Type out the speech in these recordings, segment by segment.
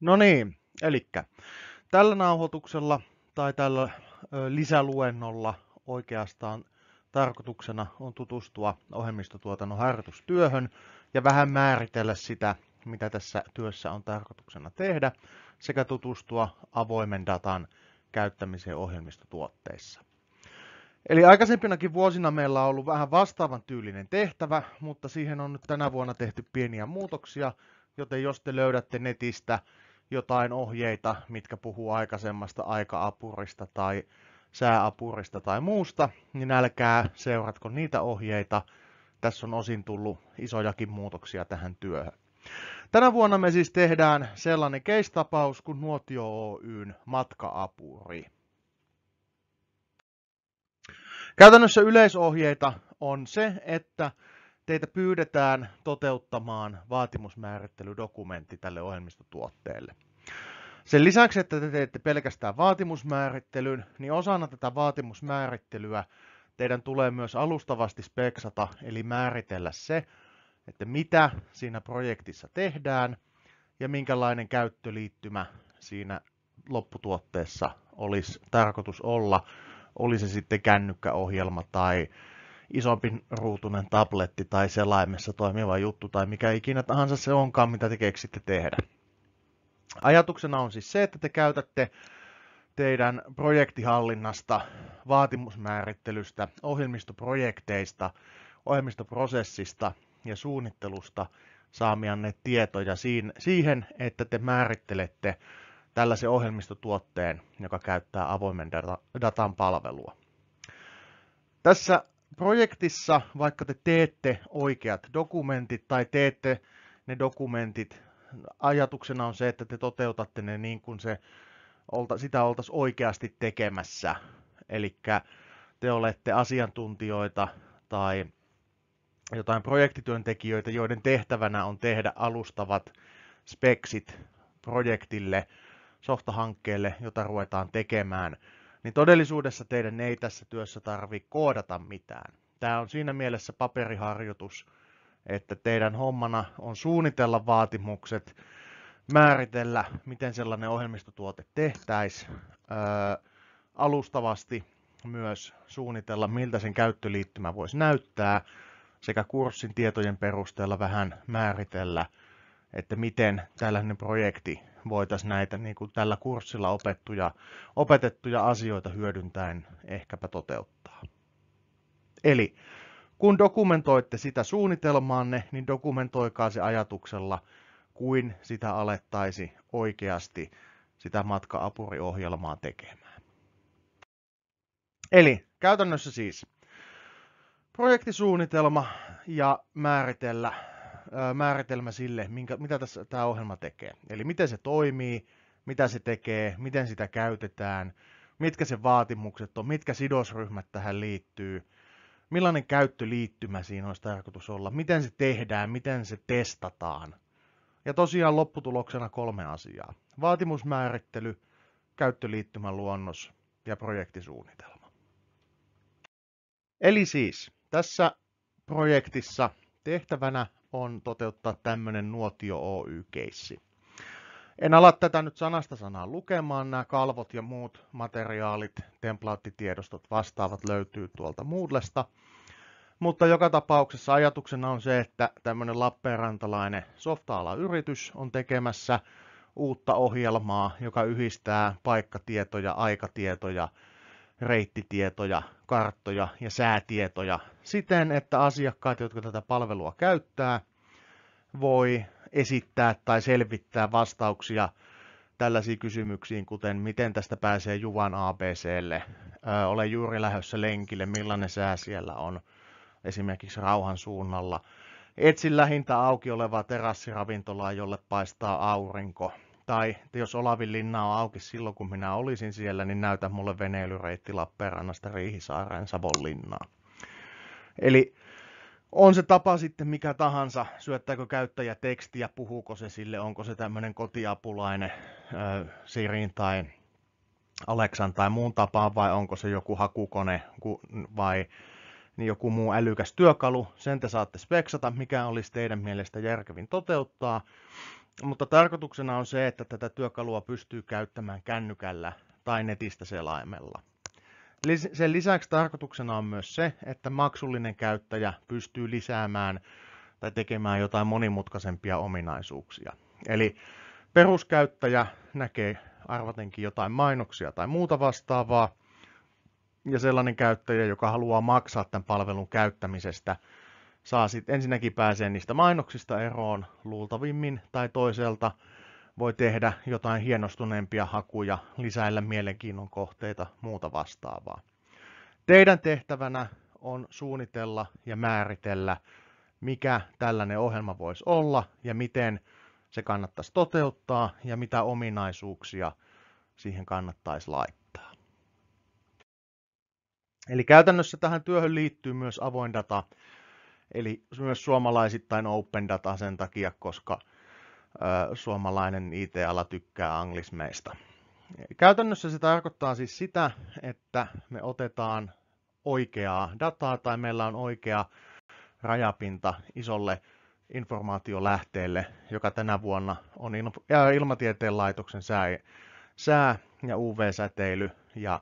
No niin, eli tällä nauhoituksella tai tällä lisäluennolla oikeastaan tarkoituksena on tutustua ohjelmistotuotannon harjoitustyöhön ja vähän määritellä sitä, mitä tässä työssä on tarkoituksena tehdä, sekä tutustua avoimen datan käyttämiseen ohjelmistotuotteissa. Eli aikaisempinakin vuosina meillä on ollut vähän vastaavan tyylinen tehtävä, mutta siihen on nyt tänä vuonna tehty pieniä muutoksia, joten jos te löydätte netistä jotain ohjeita, mitkä puhuu aikaisemmasta aikaapurista tai sääapurista tai muusta, niin älkää seuratko niitä ohjeita. Tässä on osin tullut isojakin muutoksia tähän työhön. Tänä vuonna me siis tehdään sellainen case-tapaus kuin Nuotio Oyn matkaapuri. Käytännössä yleisohjeita on se, että teitä pyydetään toteuttamaan vaatimusmäärittelydokumentti tälle ohjelmistotuotteelle. Sen lisäksi, että te teette pelkästään vaatimusmäärittelyn, niin osana tätä vaatimusmäärittelyä teidän tulee myös alustavasti speksata, eli määritellä se, että mitä siinä projektissa tehdään ja minkälainen käyttöliittymä siinä lopputuotteessa olisi tarkoitus olla, oli se sitten kännykkäohjelma tai isompi ruutunen tabletti tai selaimessa toimiva juttu tai mikä ikinä tahansa se onkaan, mitä te keksitte tehdä. Ajatuksena on siis se, että te käytätte teidän projektihallinnasta, vaatimusmäärittelystä, ohjelmistoprojekteista, ohjelmistoprosessista ja suunnittelusta saamianne tietoja siihen, että te määrittelette tällaisen ohjelmistotuotteen, joka käyttää avoimen datan palvelua. Tässä projektissa, vaikka te teette oikeat dokumentit tai teette ne dokumentit ajatuksena on se, että te toteutatte ne niin kuin se, sitä oltaisiin oikeasti tekemässä. Eli te olette asiantuntijoita tai jotain projektityöntekijöitä, joiden tehtävänä on tehdä alustavat speksit projektille, softahankkeelle, jota ruvetaan tekemään, niin todellisuudessa teidän ei tässä työssä tarvitse koodata mitään. Tämä on siinä mielessä paperiharjoitus, että teidän hommana on suunnitella vaatimukset, määritellä, miten sellainen ohjelmistotuote tehtäisiin, alustavasti myös suunnitella, miltä sen käyttöliittymä voisi näyttää, sekä kurssin tietojen perusteella vähän määritellä, että miten tällainen projekti voitaisiin näitä niin kuin tällä kurssilla opettuja, opetettuja asioita hyödyntäen ehkäpä toteuttaa. Eli kun dokumentoitte sitä suunnitelmaanne, niin dokumentoikaa se ajatuksella, kuin sitä alettaisi oikeasti sitä matka-apuriohjelmaa tekemään. Eli käytännössä siis projektisuunnitelma ja määritellä, määritelmä sille, minkä, mitä tässä, tämä ohjelma tekee. Eli miten se toimii, mitä se tekee, miten sitä käytetään, mitkä sen vaatimukset on, mitkä sidosryhmät tähän liittyy, millainen käyttöliittymä siinä olisi tarkoitus olla, miten se tehdään, miten se testataan. Ja tosiaan lopputuloksena kolme asiaa. Vaatimusmäärittely, käyttöliittymän luonnos ja projektisuunnitelma. Eli siis tässä projektissa tehtävänä on toteuttaa tämmöinen Nuotio Oy-keissi. En ala tätä nyt sanasta sanaa lukemaan, nämä kalvot ja muut materiaalit, templaattitiedostot vastaavat löytyy tuolta Moodlesta. Mutta joka tapauksessa ajatuksena on se, että tämmöinen lappeenrantalainen softa-alayritys on tekemässä uutta ohjelmaa, joka yhdistää paikkatietoja, aikatietoja, reittitietoja, karttoja ja säätietoja siten, että asiakkaat, jotka tätä palvelua käyttää – voi esittää tai selvittää vastauksia tällaisiin kysymyksiin, kuten miten tästä pääsee Juvan ABClle, olen juuri lähdössä lenkille, millainen sää siellä on, esimerkiksi rauhan suunnalla. Etsin lähintä auki olevaa terassiravintolaa, jolle paistaa aurinko. Tai jos Olavin linna on auki silloin, kun minä olisin siellä, niin näytä mulle veneilyreitti Lappeenrannasta Riihisaareen Savonlinnaan. Eli on se tapa sitten mikä tahansa, syöttääkö käyttäjä tekstiä, puhuuko se sille, onko se tämmöinen kotiapulainen äh, Sirin tai Aleksan tai muun tapaan vai onko se joku hakukone vai niin joku muu älykäs työkalu, sen te saatte speksata, mikä olisi teidän mielestä järkevin toteuttaa. Mutta tarkoituksena on se, että tätä työkalua pystyy käyttämään kännykällä tai netistä selaimella. Sen lisäksi tarkoituksena on myös se, että maksullinen käyttäjä pystyy lisäämään tai tekemään jotain monimutkaisempia ominaisuuksia. Eli peruskäyttäjä näkee arvatenkin jotain mainoksia tai muuta vastaavaa, ja sellainen käyttäjä, joka haluaa maksaa tämän palvelun käyttämisestä, saa sitten ensinnäkin pääsee niistä mainoksista eroon luultavimmin tai toiselta, voi tehdä jotain hienostuneempia hakuja, lisäillä mielenkiinnon kohteita, muuta vastaavaa. Teidän tehtävänä on suunnitella ja määritellä, mikä tällainen ohjelma voisi olla ja miten se kannattaisi toteuttaa ja mitä ominaisuuksia siihen kannattaisi laittaa. Eli käytännössä tähän työhön liittyy myös avoin data, eli myös suomalaisittain open data sen takia, koska suomalainen IT-ala tykkää anglismeista. Käytännössä se tarkoittaa siis sitä, että me otetaan oikeaa dataa tai meillä on oikea rajapinta isolle informaatiolähteelle, joka tänä vuonna on Ilmatieteen laitoksen sää, ja UV-säteily ja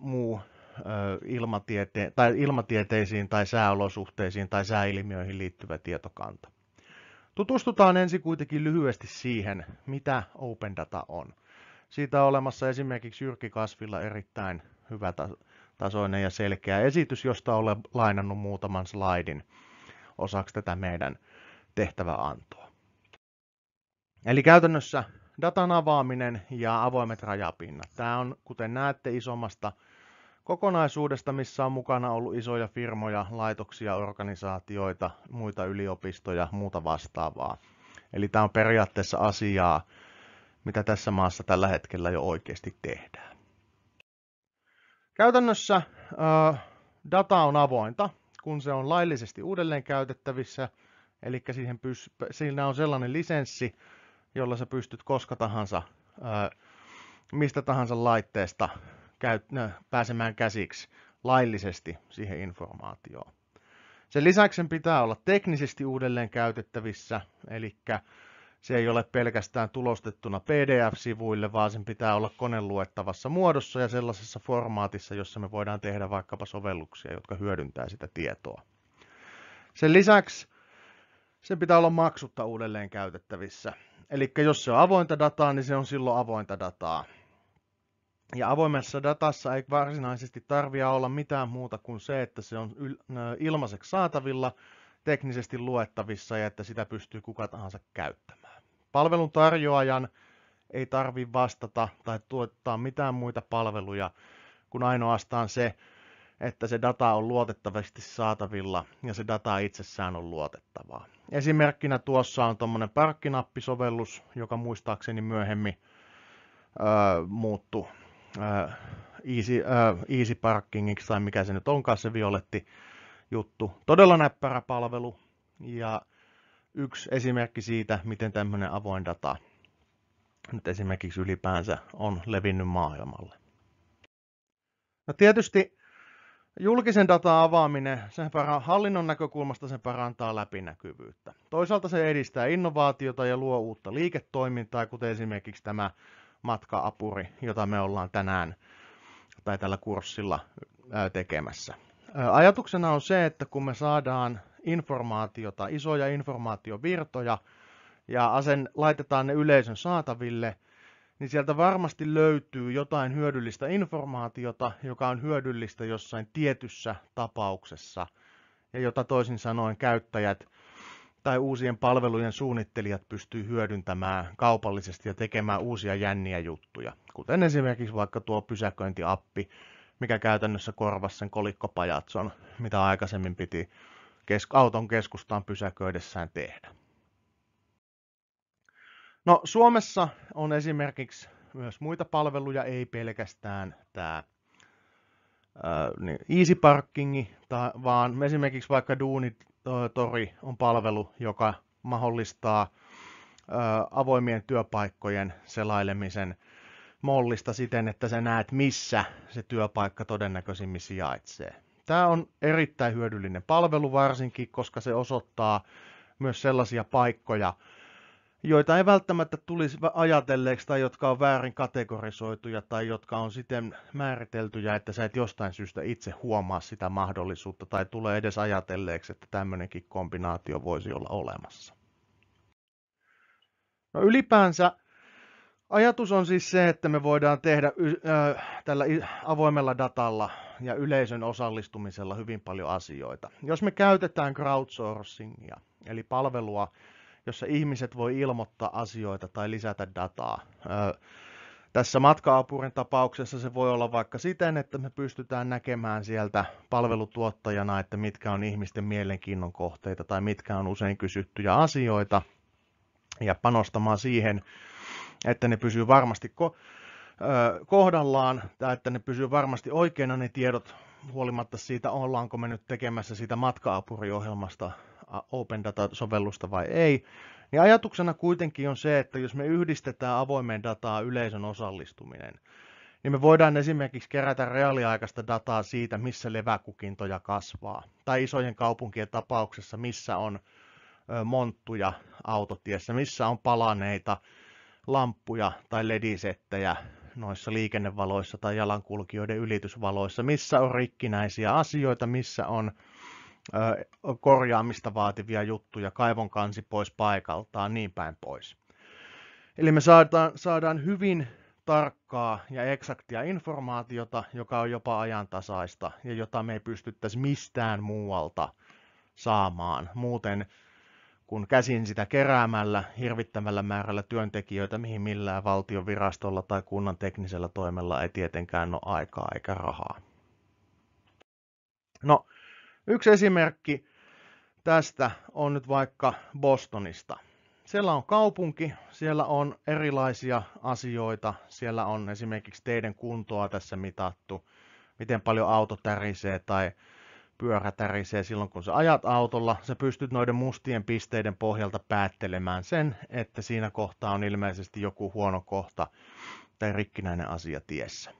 muu ö, ilmatiete, tai ilmatieteisiin tai sääolosuhteisiin tai sääilmiöihin liittyvä tietokanta. Tutustutaan ensin kuitenkin lyhyesti siihen, mitä Open Data on. Siitä on olemassa esimerkiksi Jyrki Kasvilla erittäin hyvä tasoinen ja selkeä esitys, josta olen lainannut muutaman slaidin osaksi tätä meidän tehtäväantoa. Eli käytännössä datan avaaminen ja avoimet rajapinnat. Tämä on, kuten näette, isommasta kokonaisuudesta, missä on mukana ollut isoja firmoja, laitoksia, organisaatioita, muita yliopistoja, muuta vastaavaa. Eli tämä on periaatteessa asiaa, mitä tässä maassa tällä hetkellä jo oikeasti tehdään. Käytännössä data on avointa, kun se on laillisesti uudelleen käytettävissä, eli siihen pyst- siinä on sellainen lisenssi, jolla sä pystyt koska tahansa, mistä tahansa laitteesta käy, no, pääsemään käsiksi laillisesti siihen informaatioon. Sen lisäksi sen pitää olla teknisesti uudelleen käytettävissä, eli se ei ole pelkästään tulostettuna PDF-sivuille, vaan sen pitää olla koneluettavassa muodossa ja sellaisessa formaatissa, jossa me voidaan tehdä vaikkapa sovelluksia, jotka hyödyntää sitä tietoa. Sen lisäksi sen pitää olla maksutta uudelleen käytettävissä. Eli jos se on avointa dataa, niin se on silloin avointa dataa. Ja avoimessa datassa ei varsinaisesti tarvitse olla mitään muuta kuin se, että se on ilmaiseksi saatavilla, teknisesti luettavissa ja että sitä pystyy kuka tahansa käyttämään. Palvelun tarjoajan ei tarvi vastata tai tuottaa mitään muita palveluja kuin ainoastaan se, että se data on luotettavasti saatavilla ja se data itsessään on luotettavaa. Esimerkkinä tuossa on tuommoinen parkkinappisovellus, joka muistaakseni myöhemmin öö, muuttui easy, äh, easy parkingiksi tai mikä se nyt onkaan se violetti juttu. Todella näppärä palvelu ja yksi esimerkki siitä, miten tämmöinen avoin data nyt esimerkiksi ylipäänsä on levinnyt maailmalle. No tietysti julkisen datan avaaminen sen parantaa hallinnon näkökulmasta sen parantaa läpinäkyvyyttä. Toisaalta se edistää innovaatiota ja luo uutta liiketoimintaa, kuten esimerkiksi tämä matkaapuri, jota me ollaan tänään tai tällä kurssilla tekemässä. Ajatuksena on se, että kun me saadaan informaatiota, isoja informaatiovirtoja, ja asen, laitetaan ne yleisön saataville, niin sieltä varmasti löytyy jotain hyödyllistä informaatiota, joka on hyödyllistä jossain tietyssä tapauksessa, ja jota toisin sanoen käyttäjät tai uusien palvelujen suunnittelijat pystyy hyödyntämään kaupallisesti ja tekemään uusia jänniä juttuja, kuten esimerkiksi vaikka tuo pysäköintiappi, mikä käytännössä korvasi sen kolikkopajatson, mitä aikaisemmin piti kesk- auton keskustaan pysäköidessään tehdä. No, Suomessa on esimerkiksi myös muita palveluja, ei pelkästään tämä niin easy parkingi, vaan esimerkiksi vaikka duunit tori on palvelu, joka mahdollistaa avoimien työpaikkojen selailemisen mollista siten, että sä näet, missä se työpaikka todennäköisimmin sijaitsee. Tämä on erittäin hyödyllinen palvelu varsinkin, koska se osoittaa myös sellaisia paikkoja, joita ei välttämättä tulisi ajatelleeksi tai jotka on väärin kategorisoituja tai jotka on siten määriteltyjä, että sä et jostain syystä itse huomaa sitä mahdollisuutta tai tulee edes ajatelleeksi, että tämmöinenkin kombinaatio voisi olla olemassa. No ylipäänsä ajatus on siis se, että me voidaan tehdä tällä avoimella datalla ja yleisön osallistumisella hyvin paljon asioita. Jos me käytetään crowdsourcingia, eli palvelua, jossa ihmiset voi ilmoittaa asioita tai lisätä dataa. Tässä matkaapurin tapauksessa se voi olla vaikka siten, että me pystytään näkemään sieltä palvelutuottajana, että mitkä on ihmisten mielenkiinnon kohteita tai mitkä on usein kysyttyjä asioita ja panostamaan siihen, että ne pysyy varmasti ko- kohdallaan tai että ne pysyy varmasti oikeina ne tiedot huolimatta siitä, ollaanko me nyt tekemässä siitä matkaapuriohjelmasta Open Data-sovellusta vai ei, niin ajatuksena kuitenkin on se, että jos me yhdistetään avoimeen dataa yleisön osallistuminen, niin me voidaan esimerkiksi kerätä reaaliaikaista dataa siitä, missä leväkukintoja kasvaa, tai isojen kaupunkien tapauksessa, missä on monttuja autotiessä, missä on palaneita lamppuja tai ledisettejä noissa liikennevaloissa tai jalankulkijoiden ylitysvaloissa, missä on rikkinäisiä asioita, missä on korjaamista vaativia juttuja, kaivon kansi pois paikaltaan, niin päin pois. Eli me saadaan, saadaan hyvin tarkkaa ja eksaktia informaatiota, joka on jopa ajantasaista ja jota me ei pystyttäisi mistään muualta saamaan. Muuten kun käsin sitä keräämällä hirvittävällä määrällä työntekijöitä, mihin millään valtion virastolla tai kunnan teknisellä toimella ei tietenkään ole aikaa eikä rahaa. No, Yksi esimerkki tästä on nyt vaikka Bostonista. Siellä on kaupunki, siellä on erilaisia asioita, siellä on esimerkiksi teidän kuntoa tässä mitattu, miten paljon auto tärisee tai pyörä tärisee silloin, kun sä ajat autolla. Sä pystyt noiden mustien pisteiden pohjalta päättelemään sen, että siinä kohtaa on ilmeisesti joku huono kohta tai rikkinäinen asia tiessä.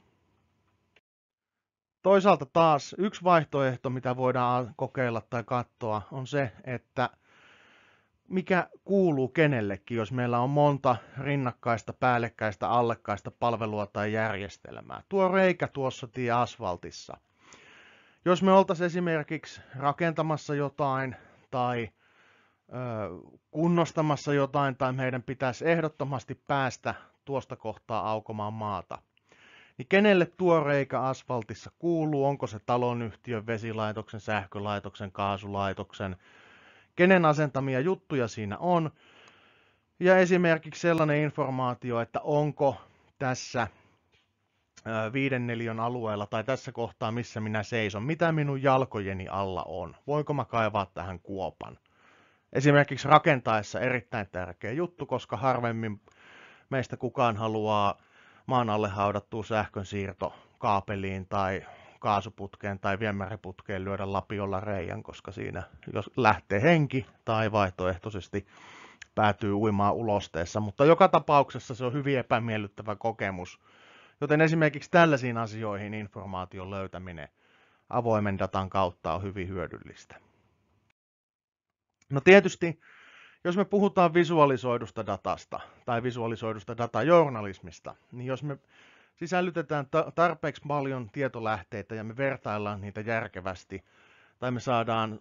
Toisaalta taas yksi vaihtoehto, mitä voidaan kokeilla tai katsoa, on se, että mikä kuuluu kenellekin, jos meillä on monta rinnakkaista, päällekkäistä, allekkaista palvelua tai järjestelmää. Tuo reikä tuossa tie asfaltissa. Jos me oltaisiin esimerkiksi rakentamassa jotain tai ö, kunnostamassa jotain tai meidän pitäisi ehdottomasti päästä tuosta kohtaa aukomaan maata – niin kenelle tuo reikä asfaltissa kuuluu, onko se talonyhtiön, vesilaitoksen, sähkölaitoksen, kaasulaitoksen, kenen asentamia juttuja siinä on. Ja esimerkiksi sellainen informaatio, että onko tässä viiden alueella tai tässä kohtaa, missä minä seison, mitä minun jalkojeni alla on. Voinko mä kaivaa tähän kuopan? Esimerkiksi rakentaessa erittäin tärkeä juttu, koska harvemmin meistä kukaan haluaa maan alle siirto kaapeliin tai kaasuputkeen tai viemäriputkeen lyödä lapiolla reijän, koska siinä jos lähtee henki tai vaihtoehtoisesti päätyy uimaan ulosteessa. Mutta joka tapauksessa se on hyvin epämiellyttävä kokemus. Joten esimerkiksi tällaisiin asioihin informaation löytäminen avoimen datan kautta on hyvin hyödyllistä. No tietysti jos me puhutaan visualisoidusta datasta tai visualisoidusta datajournalismista, niin jos me sisällytetään tarpeeksi paljon tietolähteitä ja me vertaillaan niitä järkevästi, tai me saadaan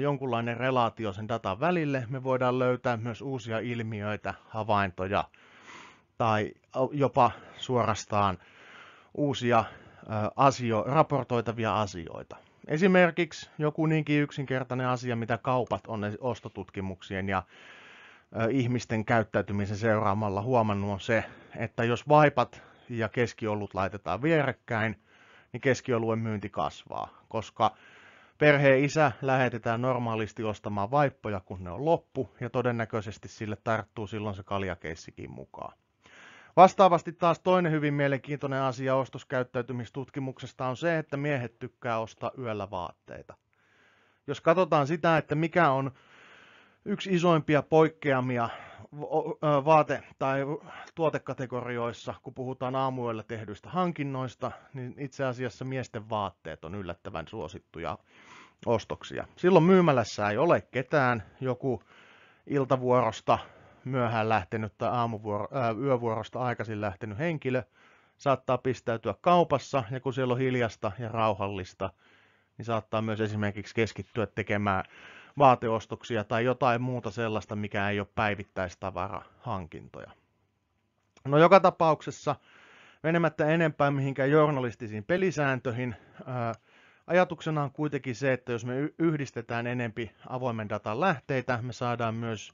jonkunlainen relaatio sen datan välille, me voidaan löytää myös uusia ilmiöitä, havaintoja tai jopa suorastaan uusia asio, raportoitavia asioita. Esimerkiksi joku niinkin yksinkertainen asia, mitä kaupat on ostotutkimuksien ja ihmisten käyttäytymisen seuraamalla huomannut on se, että jos vaipat ja keskiolut laitetaan vierekkäin, niin keskioluen myynti kasvaa, koska perheen isä lähetetään normaalisti ostamaan vaippoja, kun ne on loppu, ja todennäköisesti sille tarttuu silloin se kaljakeissikin mukaan. Vastaavasti taas toinen hyvin mielenkiintoinen asia ostoskäyttäytymistutkimuksesta on se, että miehet tykkää ostaa yöllä vaatteita. Jos katsotaan sitä, että mikä on yksi isoimpia poikkeamia vaate- tai tuotekategorioissa, kun puhutaan aamuyöllä tehdyistä hankinnoista, niin itse asiassa miesten vaatteet on yllättävän suosittuja ostoksia. Silloin myymälässä ei ole ketään, joku iltavuorosta myöhään lähtenyt tai aamuvuoro, ää, yövuorosta aikaisin lähtenyt henkilö saattaa pistäytyä kaupassa ja kun siellä on hiljasta ja rauhallista, niin saattaa myös esimerkiksi keskittyä tekemään vaateostoksia tai jotain muuta sellaista, mikä ei ole päivittäistavarahankintoja. No joka tapauksessa menemättä enempää mihinkään journalistisiin pelisääntöihin, ää, ajatuksena on kuitenkin se, että jos me yhdistetään enempi avoimen datan lähteitä, me saadaan myös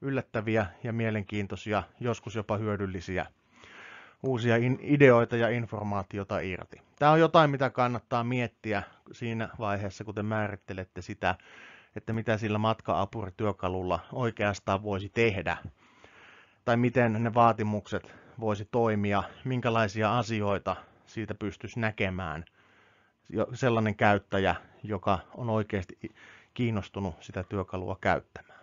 yllättäviä ja mielenkiintoisia, joskus jopa hyödyllisiä uusia ideoita ja informaatiota irti. Tämä on jotain, mitä kannattaa miettiä siinä vaiheessa, kun te määrittelette sitä, että mitä sillä matka-apurityökalulla oikeastaan voisi tehdä, tai miten ne vaatimukset voisi toimia, minkälaisia asioita siitä pystyisi näkemään sellainen käyttäjä, joka on oikeasti kiinnostunut sitä työkalua käyttämään.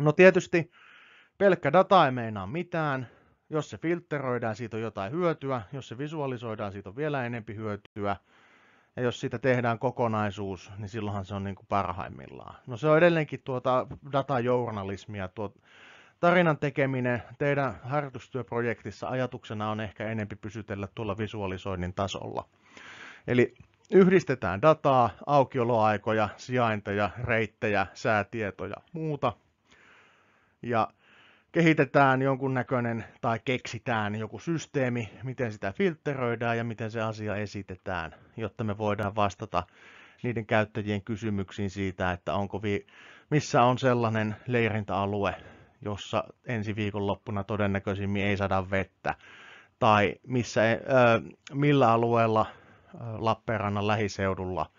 No tietysti pelkkä data ei meinaa mitään. Jos se filtteröidään, siitä on jotain hyötyä. Jos se visualisoidaan, siitä on vielä enempi hyötyä. Ja jos siitä tehdään kokonaisuus, niin silloinhan se on niin kuin parhaimmillaan. No se on edelleenkin tuota datajournalismia. Tuo tarinan tekeminen teidän harjoitustyöprojektissa ajatuksena on ehkä enempi pysytellä tuolla visualisoinnin tasolla. Eli yhdistetään dataa, aukioloaikoja, sijainteja, reittejä, säätietoja, muuta ja kehitetään jonkun näköinen tai keksitään joku systeemi, miten sitä filtteröidään ja miten se asia esitetään, jotta me voidaan vastata niiden käyttäjien kysymyksiin siitä, että onko vi- missä on sellainen leirintäalue, jossa ensi viikonloppuna todennäköisimmin ei saada vettä, tai missä, e-, ö, millä alueella Lappeenrannan lähiseudulla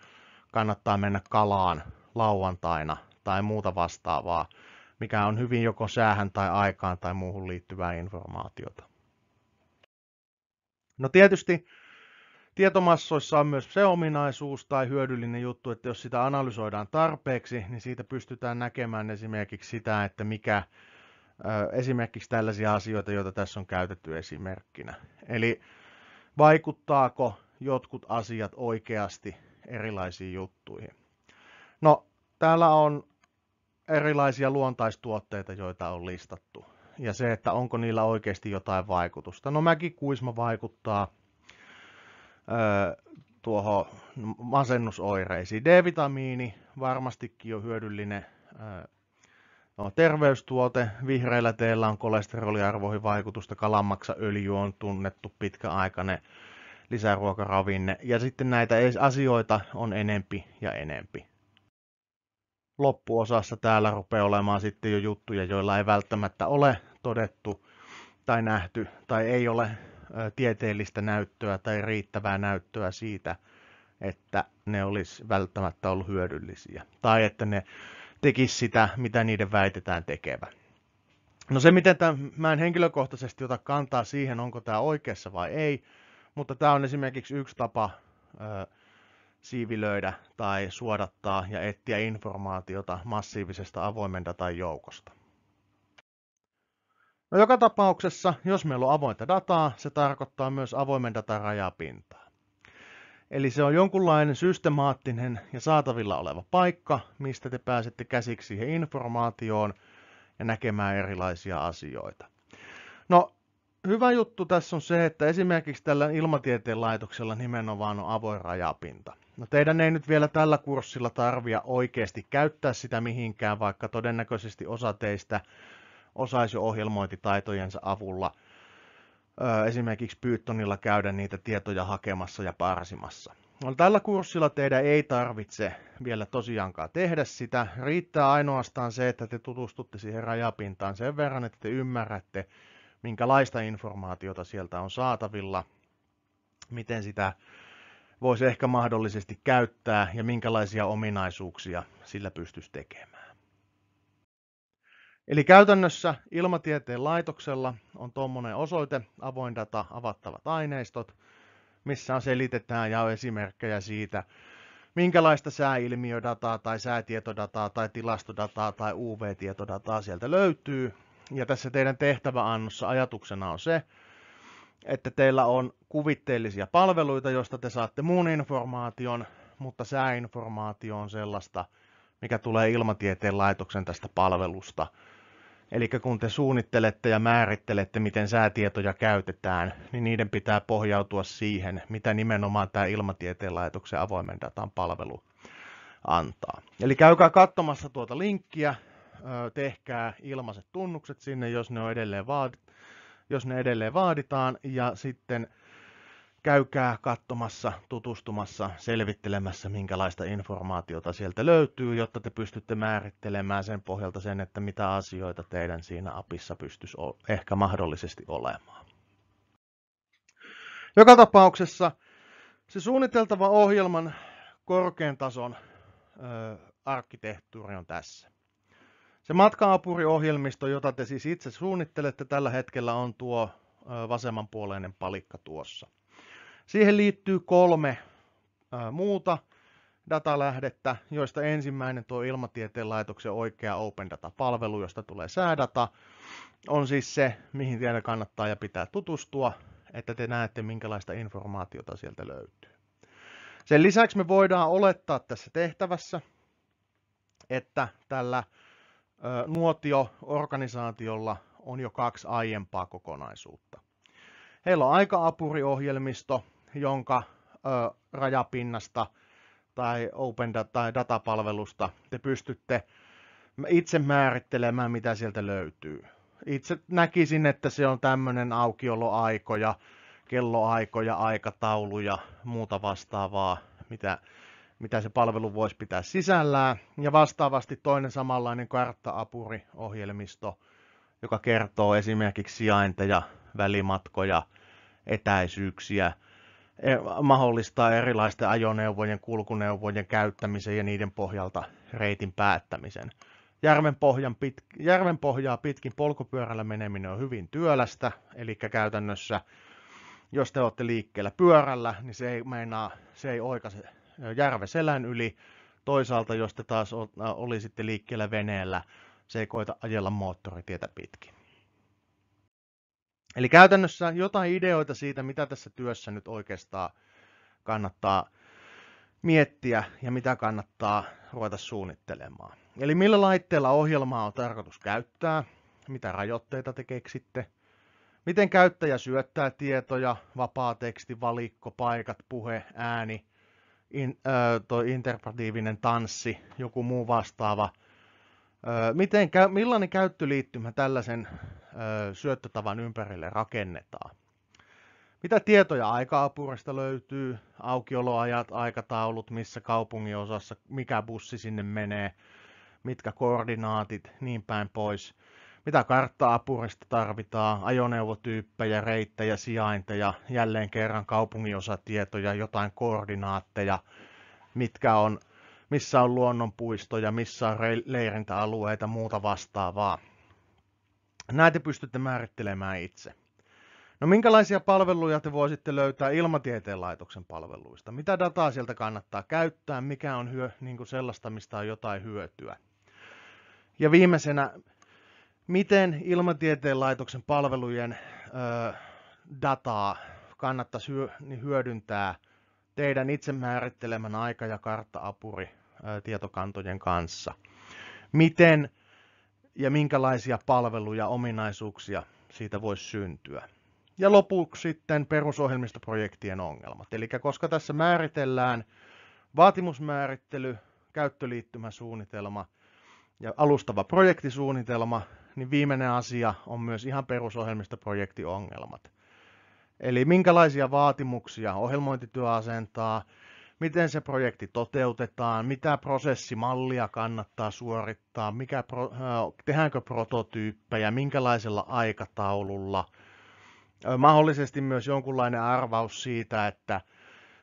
kannattaa mennä kalaan lauantaina tai muuta vastaavaa mikä on hyvin joko säähän tai aikaan tai muuhun liittyvää informaatiota. No tietysti Tietomassoissa on myös se ominaisuus tai hyödyllinen juttu, että jos sitä analysoidaan tarpeeksi, niin siitä pystytään näkemään esimerkiksi sitä, että mikä esimerkiksi tällaisia asioita, joita tässä on käytetty esimerkkinä. Eli vaikuttaako jotkut asiat oikeasti erilaisiin juttuihin. No, täällä on erilaisia luontaistuotteita, joita on listattu. Ja se, että onko niillä oikeasti jotain vaikutusta. No mäkin kuisma vaikuttaa öö, tuohon masennusoireisiin. D-vitamiini varmastikin on hyödyllinen öö, no, terveystuote. Vihreillä teillä on kolesteroliarvoihin vaikutusta. Kalanmaksaöljy on tunnettu pitkäaikainen lisäruokaravinne. Ja sitten näitä asioita on enempi ja enempi loppuosassa täällä rupeaa olemaan sitten jo juttuja, joilla ei välttämättä ole todettu tai nähty tai ei ole tieteellistä näyttöä tai riittävää näyttöä siitä, että ne olisi välttämättä ollut hyödyllisiä tai että ne tekisi sitä, mitä niiden väitetään tekevän. No se, miten tämän, mä en henkilökohtaisesti ota kantaa siihen, onko tämä oikeassa vai ei, mutta tämä on esimerkiksi yksi tapa ö, siivilöidä tai suodattaa ja etsiä informaatiota massiivisesta avoimen datan joukosta. No joka tapauksessa, jos meillä on avointa dataa, se tarkoittaa myös avoimen datan rajapintaa. Eli se on jonkunlainen systemaattinen ja saatavilla oleva paikka, mistä te pääsette käsiksi siihen informaatioon ja näkemään erilaisia asioita. No, hyvä juttu tässä on se, että esimerkiksi tällä ilmatieteen laitoksella nimenomaan on avoin rajapinta. No teidän ei nyt vielä tällä kurssilla tarvia oikeasti käyttää sitä mihinkään, vaikka todennäköisesti osa teistä osaisi ohjelmointitaitojensa avulla esimerkiksi Pythonilla käydä niitä tietoja hakemassa ja parsimassa. No, tällä kurssilla teidän ei tarvitse vielä tosiaankaan tehdä sitä. Riittää ainoastaan se, että te tutustutte siihen rajapintaan sen verran, että te ymmärrätte, minkälaista informaatiota sieltä on saatavilla, miten sitä voisi ehkä mahdollisesti käyttää ja minkälaisia ominaisuuksia sillä pystyisi tekemään. Eli käytännössä ilmatieteen laitoksella on tuommoinen osoite avoin data avattavat aineistot, missä on selitetään ja on esimerkkejä siitä, minkälaista sääilmiödataa tai säätietodataa tai tilastodataa tai UV-tietodataa sieltä löytyy. Ja tässä teidän tehtäväannossa ajatuksena on se, että teillä on kuvitteellisia palveluita, joista te saatte muun informaation, mutta sääinformaatio on sellaista, mikä tulee ilmatieteen laitoksen tästä palvelusta. Eli kun te suunnittelette ja määrittelette, miten säätietoja käytetään, niin niiden pitää pohjautua siihen, mitä nimenomaan tämä ilmatieteen laitoksen avoimen datan palvelu antaa. Eli käykää katsomassa tuota linkkiä, tehkää ilmaiset tunnukset sinne, jos ne on edelleen jos ne edelleen vaaditaan, ja sitten käykää katsomassa, tutustumassa, selvittelemässä, minkälaista informaatiota sieltä löytyy, jotta te pystytte määrittelemään sen pohjalta sen, että mitä asioita teidän siinä apissa pystyisi ehkä mahdollisesti olemaan. Joka tapauksessa se suunniteltava ohjelman korkean tason ö, arkkitehtuuri on tässä. Se matkaapuriohjelmisto, jota te siis itse suunnittelette tällä hetkellä, on tuo vasemmanpuoleinen palikka tuossa. Siihen liittyy kolme muuta datalähdettä, joista ensimmäinen tuo Ilmatieteen laitoksen oikea Open Data-palvelu, josta tulee säädata, on siis se, mihin teidän kannattaa ja pitää tutustua, että te näette, minkälaista informaatiota sieltä löytyy. Sen lisäksi me voidaan olettaa tässä tehtävässä, että tällä nuotio-organisaatiolla on jo kaksi aiempaa kokonaisuutta. Heillä on aika-apuriohjelmisto, jonka rajapinnasta tai Open Data tai datapalvelusta te pystytte itse määrittelemään, mitä sieltä löytyy. Itse näkisin, että se on tämmöinen aukioloaikoja, kelloaikoja, aikatauluja, muuta vastaavaa, mitä mitä se palvelu voisi pitää sisällään. Ja vastaavasti toinen samanlainen kartta-apuri-ohjelmisto, joka kertoo esimerkiksi sijainteja, välimatkoja, etäisyyksiä, e, mahdollistaa erilaisten ajoneuvojen, kulkuneuvojen käyttämisen ja niiden pohjalta reitin päättämisen. Järven, pohjan pit, järvenpohjaa pitkin polkupyörällä meneminen on hyvin työlästä, eli käytännössä jos te olette liikkeellä pyörällä, niin se ei, meinaa, se ei oikaise järveselän yli. Toisaalta, jos te taas oli sitten liikkeellä veneellä, se ei koita ajella moottoritietä pitkin. Eli käytännössä jotain ideoita siitä, mitä tässä työssä nyt oikeastaan kannattaa miettiä ja mitä kannattaa ruveta suunnittelemaan. Eli millä laitteella ohjelmaa on tarkoitus käyttää, mitä rajoitteita te keksitte, miten käyttäjä syöttää tietoja, vapaa teksti, valikko, paikat, puhe, ääni, in, ö, toi interpretiivinen tanssi, joku muu vastaava. Ö, miten, millainen käyttöliittymä tällaisen ö, syöttötavan ympärille rakennetaan? Mitä tietoja aika-apurista löytyy, aukioloajat, aikataulut, missä kaupungin osassa, mikä bussi sinne menee, mitkä koordinaatit, niin päin pois mitä karttaa apurista tarvitaan, ajoneuvotyyppejä, reittejä, sijainteja, jälleen kerran kaupunginosatietoja, jotain koordinaatteja, mitkä on, missä on luonnonpuistoja, missä on leirintäalueita, muuta vastaavaa. Näitä pystytte määrittelemään itse. No minkälaisia palveluja te voisitte löytää Ilmatieteen laitoksen palveluista? Mitä dataa sieltä kannattaa käyttää? Mikä on hyö, niin kuin sellaista, mistä on jotain hyötyä? Ja viimeisenä miten Ilmatieteen laitoksen palvelujen ö, dataa kannattaisi niin hyödyntää teidän itse määrittelemän aika- ja karttaapuri tietokantojen kanssa. Miten ja minkälaisia palveluja, ominaisuuksia siitä voisi syntyä. Ja lopuksi sitten perusohjelmistoprojektien ongelmat. Eli koska tässä määritellään vaatimusmäärittely, käyttöliittymäsuunnitelma ja alustava projektisuunnitelma, niin viimeinen asia on myös ihan perusohjelmistoprojektiongelmat. Eli minkälaisia vaatimuksia ohjelmointityö asentaa, miten se projekti toteutetaan, mitä prosessimallia kannattaa suorittaa, mikä pro, tehdäänkö prototyyppejä, minkälaisella aikataululla. Mahdollisesti myös jonkunlainen arvaus siitä, että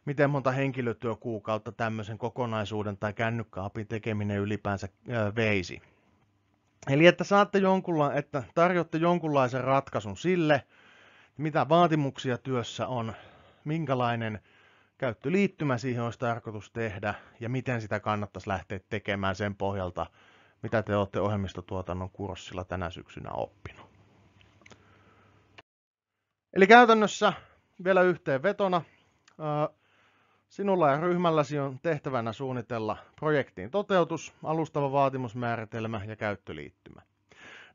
miten monta henkilötyökuukautta tämmöisen kokonaisuuden tai kännykkäapin tekeminen ylipäänsä veisi. Eli että saatte jonkunla, että tarjotte jonkunlaisen ratkaisun sille, mitä vaatimuksia työssä on, minkälainen käyttöliittymä siihen olisi tarkoitus tehdä ja miten sitä kannattaisi lähteä tekemään sen pohjalta, mitä te olette ohjelmistotuotannon kurssilla tänä syksynä oppinut. Eli käytännössä vielä yhteenvetona, Sinulla ja ryhmälläsi on tehtävänä suunnitella projektin toteutus, alustava vaatimusmääritelmä ja käyttöliittymä.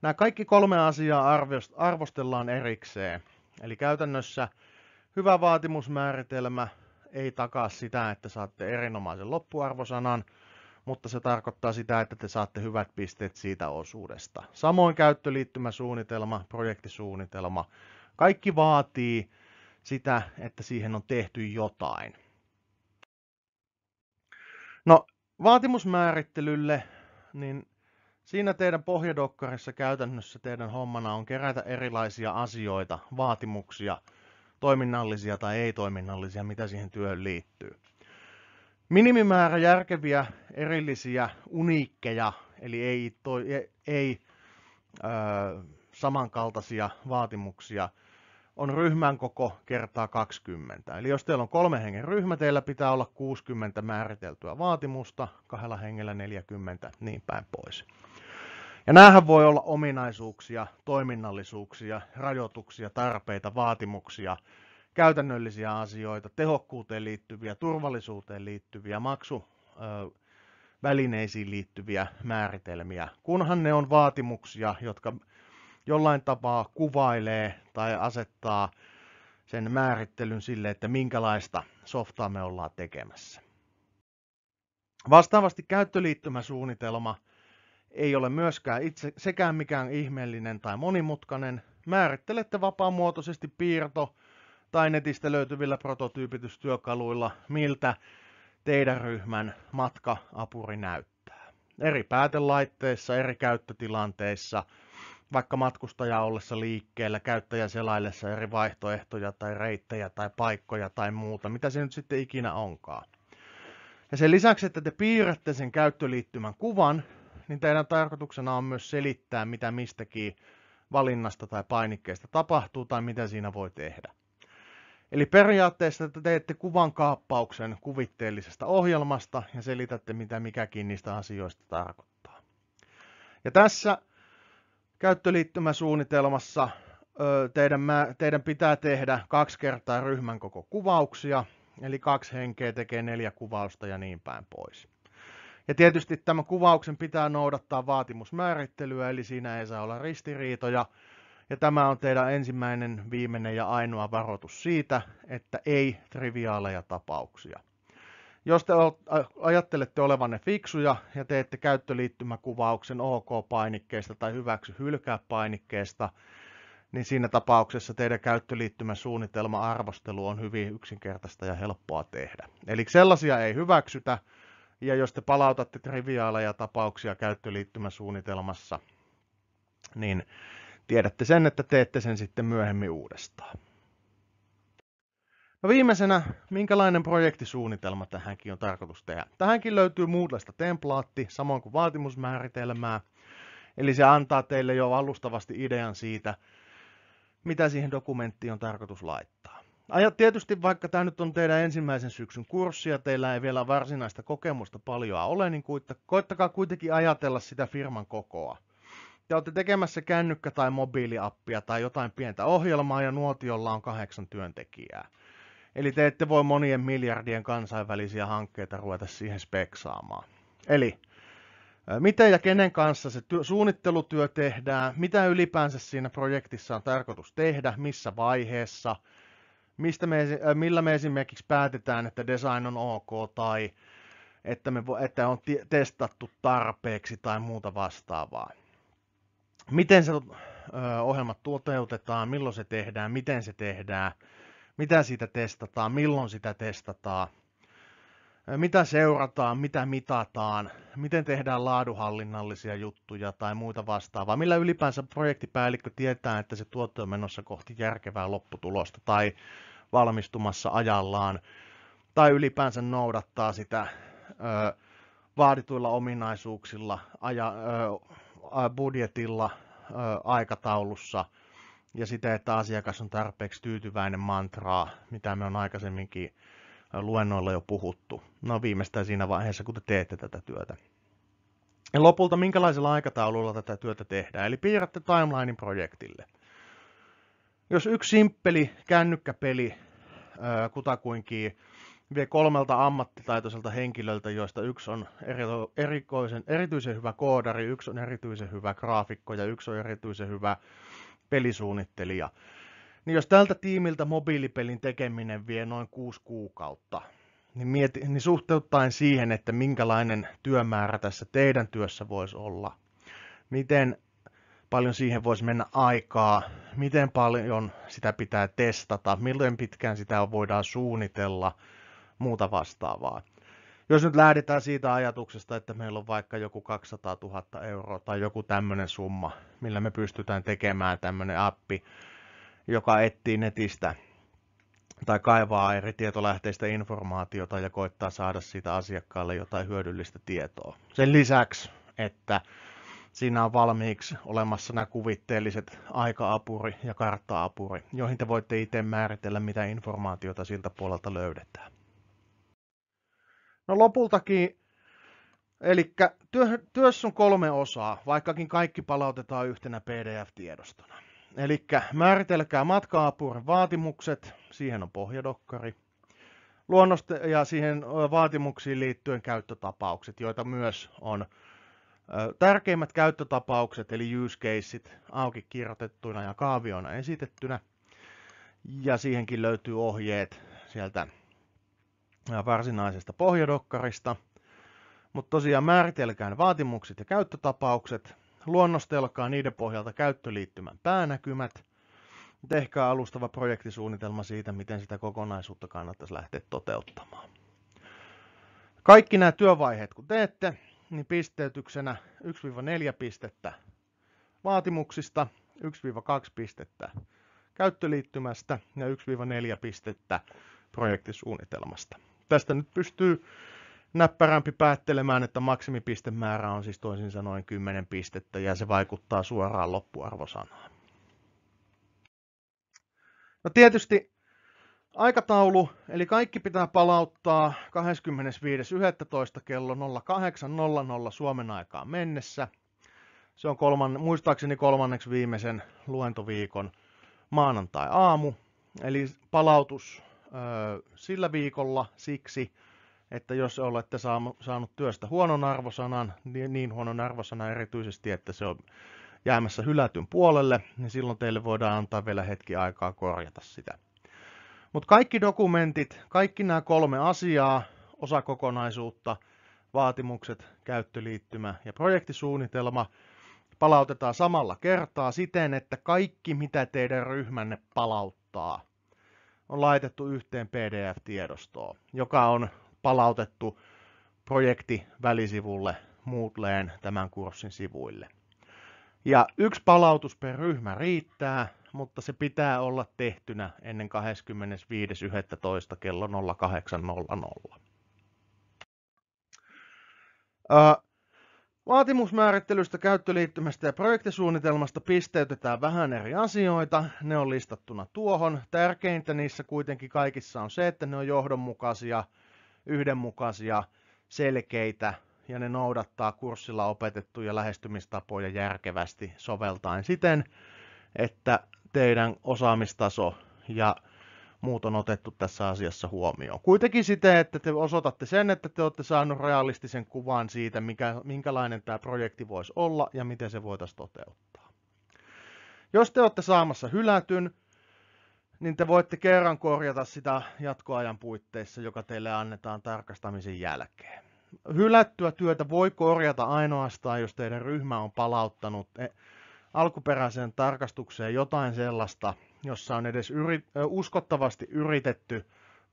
Nämä kaikki kolme asiaa arvostellaan erikseen. Eli käytännössä hyvä vaatimusmääritelmä ei takaa sitä, että saatte erinomaisen loppuarvosanan, mutta se tarkoittaa sitä, että te saatte hyvät pisteet siitä osuudesta. Samoin käyttöliittymäsuunnitelma, projektisuunnitelma, kaikki vaatii sitä, että siihen on tehty jotain. No vaatimusmäärittelylle, niin siinä teidän pohjadokkarissa käytännössä teidän hommana on kerätä erilaisia asioita, vaatimuksia, toiminnallisia tai ei-toiminnallisia, mitä siihen työhön liittyy. Minimimäärä järkeviä erillisiä uniikkeja, eli ei, toi, ei ö, samankaltaisia vaatimuksia – on ryhmän koko kertaa 20. Eli jos teillä on kolme hengen ryhmä, teillä pitää olla 60 määriteltyä vaatimusta, kahdella hengellä 40, niin päin pois. Ja näähän voi olla ominaisuuksia, toiminnallisuuksia, rajoituksia, tarpeita, vaatimuksia, käytännöllisiä asioita, tehokkuuteen liittyviä, turvallisuuteen liittyviä, maksu, välineisiin liittyviä määritelmiä, kunhan ne on vaatimuksia, jotka jollain tapaa kuvailee tai asettaa sen määrittelyn sille, että minkälaista softaa me ollaan tekemässä. Vastaavasti käyttöliittymäsuunnitelma ei ole myöskään itse sekään mikään ihmeellinen tai monimutkainen. Määrittelette vapaamuotoisesti piirto tai netistä löytyvillä prototyypitystyökaluilla, miltä teidän ryhmän matka-apuri näyttää. Eri päätelaitteissa, eri käyttötilanteissa – vaikka matkustaja ollessa liikkeellä, käyttäjän selaillessa eri vaihtoehtoja tai reittejä tai paikkoja tai muuta, mitä se nyt sitten ikinä onkaan. Ja sen lisäksi, että te piirrätte sen käyttöliittymän kuvan, niin teidän tarkoituksena on myös selittää, mitä mistäkin valinnasta tai painikkeesta tapahtuu tai mitä siinä voi tehdä. Eli periaatteessa te teette kuvan kaappauksen kuvitteellisesta ohjelmasta ja selitätte, mitä mikäkin niistä asioista tarkoittaa. Ja tässä käyttöliittymäsuunnitelmassa teidän, teidän pitää tehdä kaksi kertaa ryhmän koko kuvauksia, eli kaksi henkeä tekee neljä kuvausta ja niin päin pois. Ja tietysti tämä kuvauksen pitää noudattaa vaatimusmäärittelyä, eli siinä ei saa olla ristiriitoja. Ja tämä on teidän ensimmäinen, viimeinen ja ainoa varoitus siitä, että ei triviaaleja tapauksia. Jos te ajattelette olevanne fiksuja ja teette käyttöliittymäkuvauksen OK-painikkeesta tai hyväksy hylkää painikkeesta, niin siinä tapauksessa teidän käyttöliittymäsuunnitelma arvostelu on hyvin yksinkertaista ja helppoa tehdä. Eli sellaisia ei hyväksytä, ja jos te palautatte triviaaleja tapauksia käyttöliittymäsuunnitelmassa, niin tiedätte sen, että teette sen sitten myöhemmin uudestaan. No viimeisenä, minkälainen projektisuunnitelma tähänkin on tarkoitus tehdä? Tähänkin löytyy muutlaista templaatti, samoin kuin vaatimusmääritelmää. Eli se antaa teille jo alustavasti idean siitä, mitä siihen dokumenttiin on tarkoitus laittaa. Ja tietysti vaikka tämä nyt on teidän ensimmäisen syksyn kurssi ja teillä ei vielä varsinaista kokemusta paljon ole, niin koittakaa kuitenkin ajatella sitä firman kokoa. Te olette tekemässä kännykkä- tai mobiiliappia tai jotain pientä ohjelmaa ja nuotiolla on kahdeksan työntekijää. Eli te ette voi monien miljardien kansainvälisiä hankkeita ruveta siihen speksaamaan. Eli miten ja kenen kanssa se työ, suunnittelutyö tehdään, mitä ylipäänsä siinä projektissa on tarkoitus tehdä, missä vaiheessa, mistä me, millä me esimerkiksi päätetään, että design on ok tai että, me, että on testattu tarpeeksi tai muuta vastaavaa. Miten se ohjelmat toteutetaan, milloin se tehdään, miten se tehdään, mitä siitä testataan, milloin sitä testataan, mitä seurataan, mitä mitataan, miten tehdään laadunhallinnallisia juttuja tai muita vastaavaa, millä ylipäänsä projektipäällikkö tietää, että se tuotto on menossa kohti järkevää lopputulosta tai valmistumassa ajallaan tai ylipäänsä noudattaa sitä ö, vaadituilla ominaisuuksilla, aja, ö, budjetilla, ö, aikataulussa – ja sitä, että asiakas on tarpeeksi tyytyväinen mantraa, mitä me on aikaisemminkin luennoilla jo puhuttu. No viimeistään siinä vaiheessa, kun te teette tätä työtä. Ja lopulta minkälaisella aikataululla tätä työtä tehdään, eli piirrätte timelinein projektille. Jos yksi simppeli kännykkäpeli kutakuinkin vie kolmelta ammattitaitoiselta henkilöltä, joista yksi on erikoisen, erityisen hyvä koodari, yksi on erityisen hyvä graafikko ja yksi on erityisen hyvä pelisuunnittelija. Niin jos tältä tiimiltä mobiilipelin tekeminen vie noin kuusi kuukautta, niin, mieti, niin suhteuttaen siihen, että minkälainen työmäärä tässä teidän työssä voisi olla, miten paljon siihen voisi mennä aikaa, miten paljon sitä pitää testata, milloin pitkään sitä voidaan suunnitella, muuta vastaavaa jos nyt lähdetään siitä ajatuksesta, että meillä on vaikka joku 200 000 euroa tai joku tämmöinen summa, millä me pystytään tekemään tämmöinen appi, joka etsii netistä tai kaivaa eri tietolähteistä informaatiota ja koittaa saada siitä asiakkaalle jotain hyödyllistä tietoa. Sen lisäksi, että siinä on valmiiksi olemassa nämä kuvitteelliset aika-apuri ja kartta-apuri, joihin te voitte itse määritellä, mitä informaatiota siltä puolelta löydetään. No lopultakin, eli työ, työssä on kolme osaa, vaikkakin kaikki palautetaan yhtenä PDF-tiedostona. Eli määritelkää matka vaatimukset, siihen on pohjadokkari. Luonnosta ja siihen vaatimuksiin liittyen käyttötapaukset, joita myös on tärkeimmät käyttötapaukset eli use caseit auki kirjoitettuina ja kaavioina esitettynä. Ja siihenkin löytyy ohjeet sieltä Äh, varsinaisesta pohjadokkarista. Mutta tosiaan määritelkään vaatimukset ja käyttötapaukset, luonnostelkaa niiden pohjalta käyttöliittymän päänäkymät, tehkää alustava projektisuunnitelma siitä, miten sitä kokonaisuutta kannattaisi lähteä toteuttamaan. Kaikki nämä työvaiheet kun teette, niin pisteytyksenä 1-4 pistettä vaatimuksista, 1-2 pistettä käyttöliittymästä ja 1-4 pistettä projektisuunnitelmasta tästä nyt pystyy näppärämpi päättelemään, että maksimipistemäärä on siis toisin sanoen 10 pistettä ja se vaikuttaa suoraan loppuarvosanaan. No tietysti aikataulu, eli kaikki pitää palauttaa 25.11. kello 08.00 Suomen aikaan mennessä. Se on kolman, muistaakseni kolmanneksi viimeisen luentoviikon maanantai-aamu, eli palautus sillä viikolla siksi, että jos olette saanut työstä huonon arvosanan, niin huonon arvosanan erityisesti, että se on jäämässä hylätyn puolelle, niin silloin teille voidaan antaa vielä hetki aikaa korjata sitä. Mutta kaikki dokumentit, kaikki nämä kolme asiaa, osakokonaisuutta, vaatimukset, käyttöliittymä ja projektisuunnitelma palautetaan samalla kertaa siten, että kaikki mitä teidän ryhmänne palauttaa – on laitettu yhteen PDF-tiedostoon, joka on palautettu projektivälisivulle Moodleen tämän kurssin sivuille. Ja yksi palautus per ryhmä riittää, mutta se pitää olla tehtynä ennen 25.11. kello 08.00. Vaatimusmäärittelystä, käyttöliittymästä ja projektisuunnitelmasta pisteytetään vähän eri asioita. Ne on listattuna tuohon. Tärkeintä niissä kuitenkin kaikissa on se, että ne on johdonmukaisia, yhdenmukaisia, selkeitä ja ne noudattaa kurssilla opetettuja lähestymistapoja järkevästi soveltaen siten, että teidän osaamistaso ja muut on otettu tässä asiassa huomioon. Kuitenkin siten, että te osoitatte sen, että te olette saaneet realistisen kuvan siitä, mikä, minkälainen tämä projekti voisi olla ja miten se voitaisiin toteuttaa. Jos te olette saamassa hylätyn, niin te voitte kerran korjata sitä jatkoajan puitteissa, joka teille annetaan tarkastamisen jälkeen. Hylättyä työtä voi korjata ainoastaan, jos teidän ryhmä on palauttanut eh, alkuperäiseen tarkastukseen jotain sellaista, jossa on edes yri, uskottavasti yritetty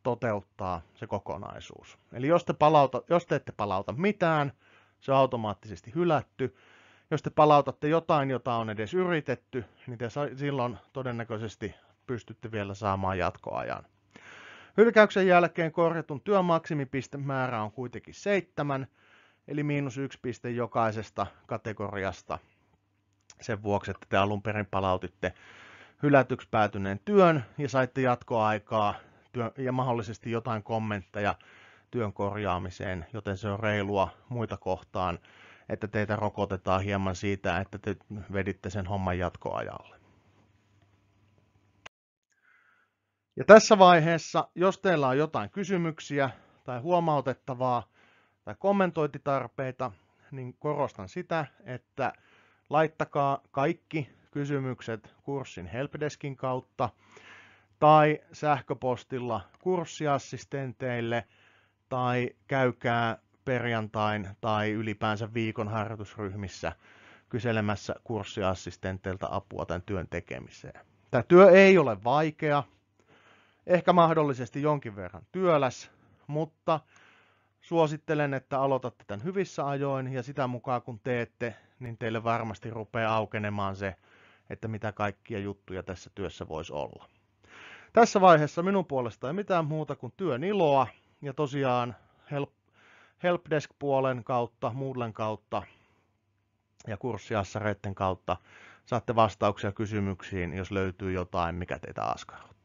toteuttaa se kokonaisuus. Eli jos te, palauta, jos te ette palauta mitään, se on automaattisesti hylätty. Jos te palautatte jotain, jota on edes yritetty, niin te silloin todennäköisesti pystytte vielä saamaan jatkoajan. Hylkäyksen jälkeen korjatun työmaksimipistemäärä on kuitenkin 7, eli miinus yksi piste jokaisesta kategoriasta sen vuoksi, että te alun perin palautitte hylätyksi päätyneen työn ja saitte jatkoaikaa ja mahdollisesti jotain kommentteja työn korjaamiseen, joten se on reilua muita kohtaan, että teitä rokotetaan hieman siitä, että te veditte sen homman jatkoajalle. Ja tässä vaiheessa, jos teillä on jotain kysymyksiä tai huomautettavaa tai kommentointitarpeita, niin korostan sitä, että laittakaa kaikki kysymykset kurssin helpdeskin kautta tai sähköpostilla kurssiassistenteille tai käykää perjantain tai ylipäänsä viikon harjoitusryhmissä kyselemässä kurssiassistenteilta apua tämän työn tekemiseen. Tämä työ ei ole vaikea, ehkä mahdollisesti jonkin verran työläs, mutta suosittelen, että aloitatte tämän hyvissä ajoin ja sitä mukaan kun teette, niin teille varmasti rupeaa aukenemaan se että mitä kaikkia juttuja tässä työssä voisi olla. Tässä vaiheessa minun puolesta ei mitään muuta kuin työn iloa ja tosiaan help, helpdesk-puolen kautta, Moodlen kautta ja kurssiassareiden kautta saatte vastauksia kysymyksiin, jos löytyy jotain, mikä teitä askarruttaa.